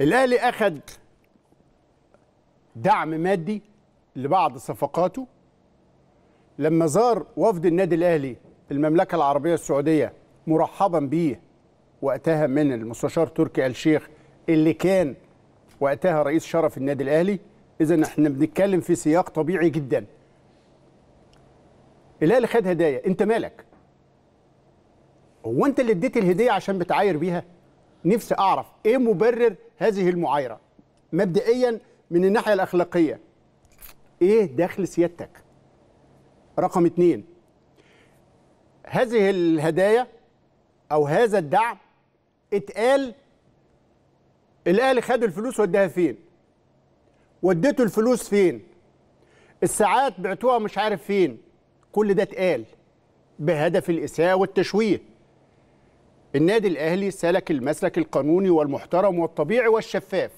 الاهلي اخذ دعم مادي لبعض صفقاته لما زار وفد النادي الاهلي المملكه العربيه السعوديه مرحبا بيه وقتها من المستشار تركي آل شيخ اللي كان وقتها رئيس شرف النادي الاهلي اذا احنا بنتكلم في سياق طبيعي جدا الاهلي خد هدايا انت مالك هو انت اللي اديت الهديه عشان بتعاير بيها نفسي اعرف ايه مبرر هذه المعايره مبدئيا من الناحيه الاخلاقيه ايه دخل سيادتك رقم اثنين هذه الهدايا او هذا الدعم اتقال الاهلي خد الفلوس وداها فين وديته الفلوس فين الساعات بعتوها مش عارف فين كل ده اتقال بهدف الاساءه والتشويه النادي الاهلي سلك المسلك القانوني والمحترم والطبيعي والشفاف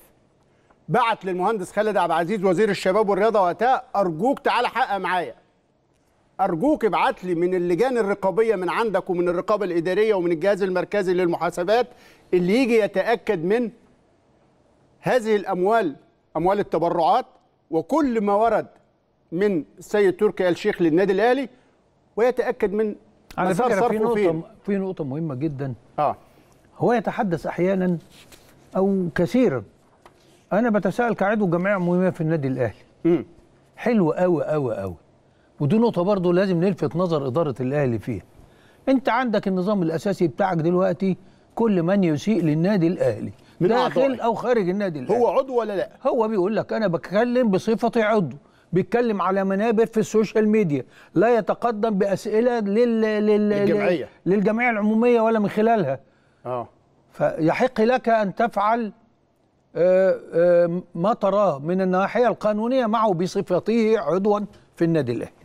بعت للمهندس خالد عبد العزيز وزير الشباب والرياضه وقتها ارجوك تعالى حقق معايا ارجوك ابعت لي من اللجان الرقابيه من عندك ومن الرقابه الاداريه ومن الجهاز المركزي للمحاسبات اللي يجي يتاكد من هذه الاموال اموال التبرعات وكل ما ورد من السيد تركي آل الشيخ للنادي الاهلي ويتاكد من على فكره في نقطه فين؟ في نقطه مهمه جدا اه هو يتحدث احيانا او كثيرا انا بتساءل كعضو جمعيه عموميه في النادي الاهلي امم حلو قوي قوي قوي ودي نقطه برضه لازم نلفت نظر اداره الاهلي فيها انت عندك النظام الاساسي بتاعك دلوقتي كل من يسيء للنادي الاهلي من داخل أعضائي. او خارج النادي الاهلي هو عضو ولا لا هو بيقول لك انا بتكلم بصفتي عضو بيتكلم على منابر في السوشيال ميديا لا يتقدم باسئله لل... لل... للجمعيه للجمعيه العموميه ولا من خلالها اه فيحق لك ان تفعل آه، آه، ما تراه من الناحيه القانونيه معه بصفته عضوا في النادي الاهلي